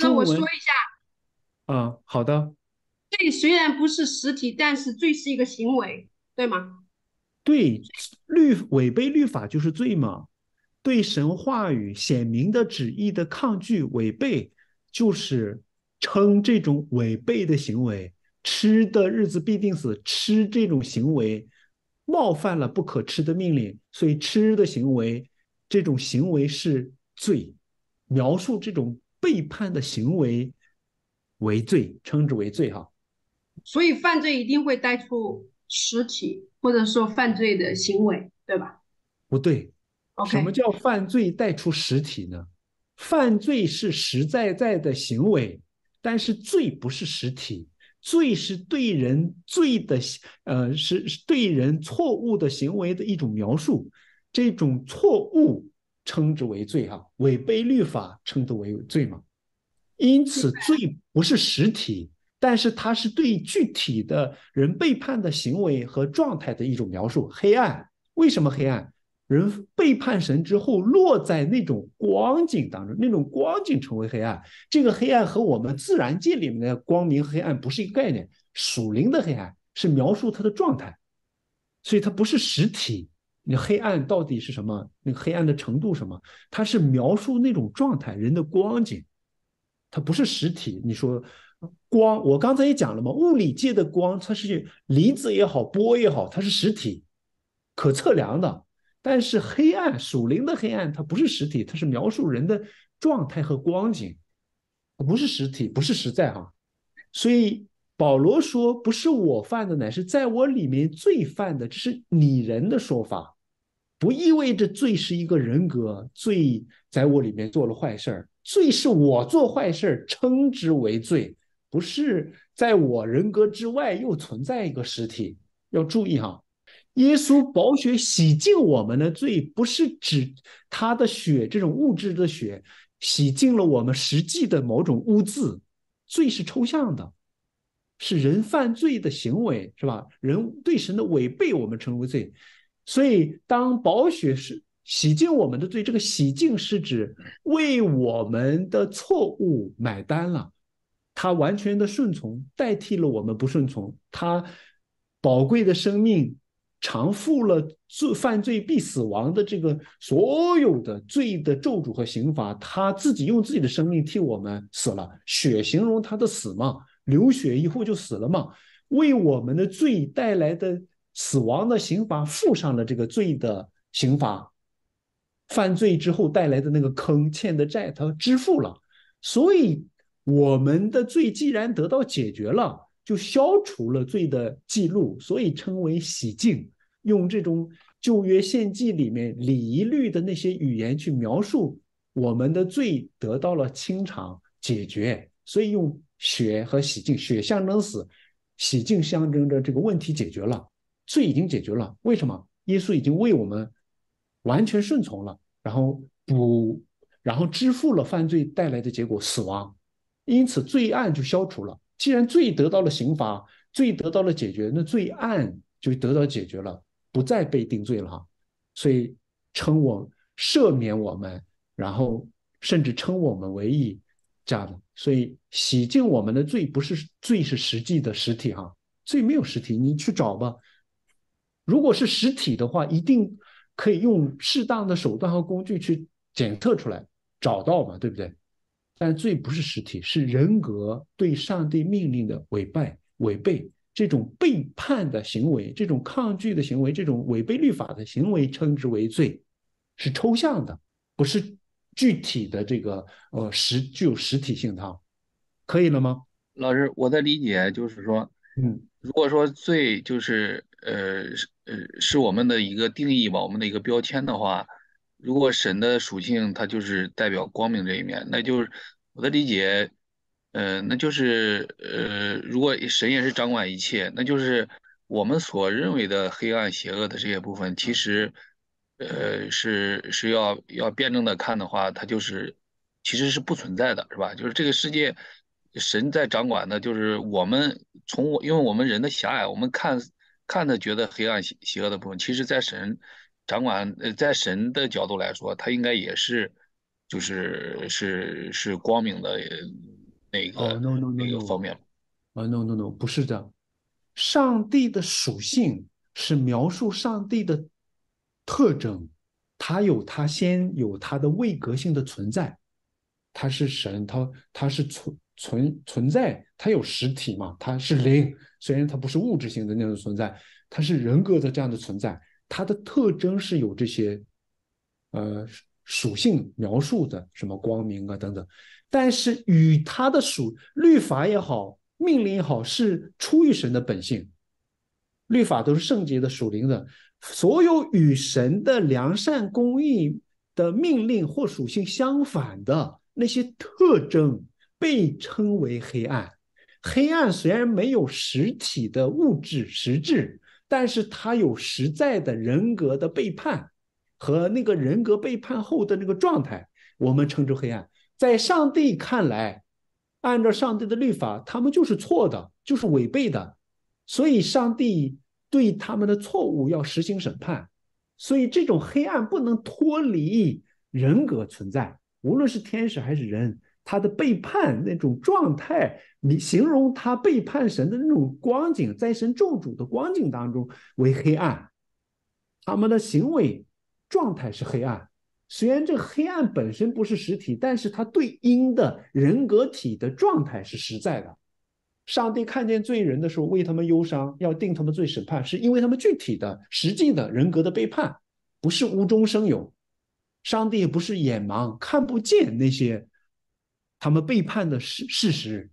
那我说一下，啊，好的。罪虽然不是实体，但是罪是一个行为，对吗？对，律违背律法就是罪嘛。对神话语显明的旨意的抗拒、违背，就是称这种违背的行为。吃的日子必定死，吃这种行为，冒犯了不可吃的命令，所以吃的行为这种行为是罪。描述这种。背叛的行为为罪，称之为罪哈。所以犯罪一定会带出实体，或者说犯罪的行为，对吧？不对。什么叫犯罪带出实体呢？犯罪是实在在的行为，但是罪不是实体，罪是对人罪的呃，是对人错误的行为的一种描述，这种错误。称之为罪哈，违背律法称之为罪嘛。因此，罪不是实体，但是它是对具体的人背叛的行为和状态的一种描述。黑暗，为什么黑暗？人背叛神之后，落在那种光景当中，那种光景成为黑暗。这个黑暗和我们自然界里面的光明黑暗不是一个概念。属灵的黑暗是描述它的状态，所以它不是实体。那黑暗到底是什么？那个黑暗的程度什么？它是描述那种状态，人的光景，它不是实体。你说光，我刚才也讲了嘛，物理界的光，它是离子也好，波也好，它是实体，可测量的。但是黑暗，属灵的黑暗，它不是实体，它是描述人的状态和光景，不是实体，不是实在哈。所以。保罗说：“不是我犯的，乃是在我里面罪犯的。”这是拟人的说法，不意味着罪是一个人格，罪在我里面做了坏事儿，罪是我做坏事儿，称之为罪，不是在我人格之外又存在一个实体。要注意哈，耶稣宝血洗净我们的罪，不是指他的血这种物质的血洗净了我们实际的某种污渍，罪是抽象的。是人犯罪的行为，是吧？人对神的违背，我们称为罪。所以，当宝血是洗净我们的罪，这个洗净是指为我们的错误买单了。他完全的顺从代替了我们不顺从，他宝贵的生命偿付了罪，犯罪必死亡的这个所有的罪的咒诅和刑罚，他自己用自己的生命替我们死了。血形容他的死嘛？流血以后就死了嘛？为我们的罪带来的死亡的刑罚附上了这个罪的刑罚，犯罪之后带来的那个坑欠的债，他支付了。所以我们的罪既然得到解决了，就消除了罪的记录，所以称为洗净。用这种旧约献祭里面礼仪律的那些语言去描述我们的罪得到了清偿解决，所以用。血和洗净，血象征死，洗净象征着这个问题解决了，罪已经解决了。为什么？耶稣已经为我们完全顺从了，然后补，然后支付了犯罪带来的结果——死亡。因此，罪案就消除了。既然罪得到了刑罚，罪得到了解决，那罪案就得到解决了，不再被定罪了。所以称我赦免我们，然后甚至称我们为义，这样的。所以，洗净我们的罪不是罪是实际的实体哈，罪没有实体，你去找吧。如果是实体的话，一定可以用适当的手段和工具去检测出来，找到嘛，对不对？但罪不是实体，是人格对上帝命令的违背，违背这种背叛的行为，这种抗拒的行为，这种违背律法的行为，称之为罪，是抽象的，不是。具体的这个呃实具有实体性的，可以了吗？老师，我的理解就是说，嗯，如果说最就是呃呃是我们的一个定义吧，我们的一个标签的话，如果神的属性它就是代表光明这一面，那就是我的理解，呃，那就是呃，如果神也是掌管一切，那就是我们所认为的黑暗邪恶的这些部分，其实。呃，是是要要辩证的看的话，它就是其实是不存在的，是吧？就是这个世界，神在掌管的，就是我们从我，因为我们人的狭隘，我们看看的觉得黑暗、邪邪恶的部分，其实在神掌管，呃，在神的角度来说，它应该也是，就是是是光明的那个那个方面吧？啊，no no no，不是的，上帝的属性是描述上帝的。特征，它有它先有它的位格性的存在，它是神，它它是存存存在，它有实体嘛，它是灵，虽然它不是物质性的那种存在，它是人格的这样的存在，它的特征是有这些，呃属性描述的什么光明啊等等，但是与它的属律法也好，命令也好，是出于神的本性。律法都是圣洁的、属灵的。所有与神的良善、公义的命令或属性相反的那些特征，被称为黑暗。黑暗虽然没有实体的物质实质，但是它有实在的人格的背叛和那个人格背叛后的那个状态，我们称之黑暗。在上帝看来，按照上帝的律法，他们就是错的，就是违背的。所以，上帝。对他们的错误要实行审判，所以这种黑暗不能脱离人格存在。无论是天使还是人，他的背叛那种状态，你形容他背叛神的那种光景，在神众主的光景当中为黑暗，他们的行为状态是黑暗。虽然这个黑暗本身不是实体，但是它对应的人格体的状态是实在的。上帝看见罪人的时候，为他们忧伤，要定他们罪审判，是因为他们具体的、实际的人格的背叛，不是无中生有。上帝也不是眼盲看不见那些他们背叛的事事实，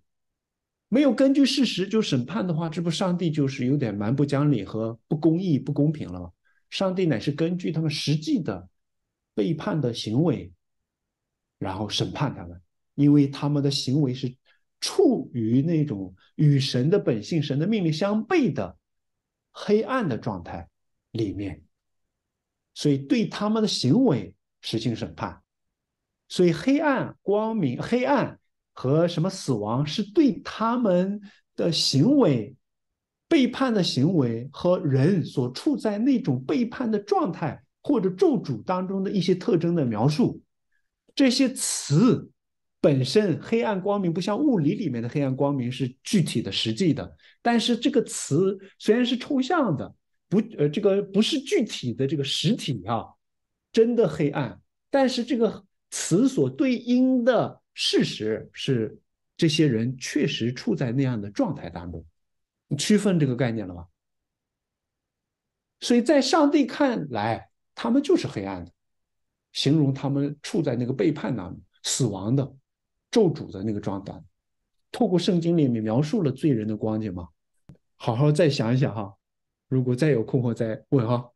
没有根据事实就审判的话，这不上帝就是有点蛮不讲理和不公义、不公平了吗？上帝乃是根据他们实际的背叛的行为，然后审判他们，因为他们的行为是。处于那种与神的本性、神的命令相悖的黑暗的状态里面，所以对他们的行为实行审判。所以黑暗、光明、黑暗和什么死亡，是对他们的行为背叛的行为和人所处在那种背叛的状态或者咒诅当中的一些特征的描述。这些词。本身黑暗光明不像物理里面的黑暗光明是具体的实际的，但是这个词虽然是抽象的，不呃这个不是具体的这个实体啊，真的黑暗。但是这个词所对应的事实是这些人确实处在那样的状态当中，区分这个概念了吧？所以在上帝看来，他们就是黑暗的，形容他们处在那个背叛当中、死亡的。咒诅的那个状态，透过圣经里面描述了罪人的光景嘛，好好再想一想哈，如果再有困惑再问哈。